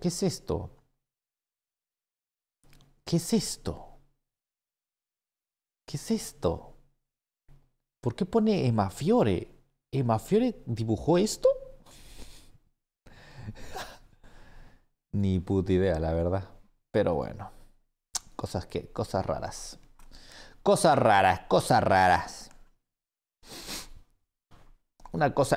¿qué es esto? ¿Qué es esto? ¿Qué es esto? ¿Por qué pone Emafiore? ¿Emafiore dibujó esto? Ni puta idea, la verdad. Pero bueno. Cosas que. Cosas raras. Cosas raras, cosas raras. Una cosa